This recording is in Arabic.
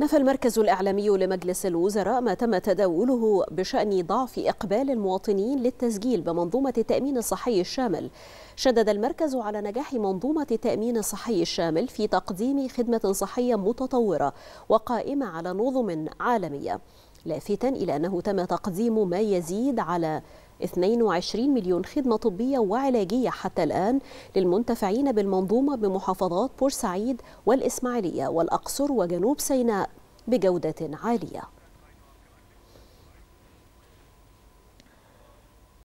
نفى المركز الإعلامي لمجلس الوزراء ما تم تداوله بشأن ضعف إقبال المواطنين للتسجيل بمنظومة التأمين الصحي الشامل شدد المركز على نجاح منظومة التأمين الصحي الشامل في تقديم خدمة صحية متطورة وقائمة على نظم عالمية لافتا إلى أنه تم تقديم ما يزيد على 22 مليون خدمة طبية وعلاجية حتى الآن للمنتفعين بالمنظومة بمحافظات بورسعيد والإسماعيلية والأقصر وجنوب سيناء بجودة عالية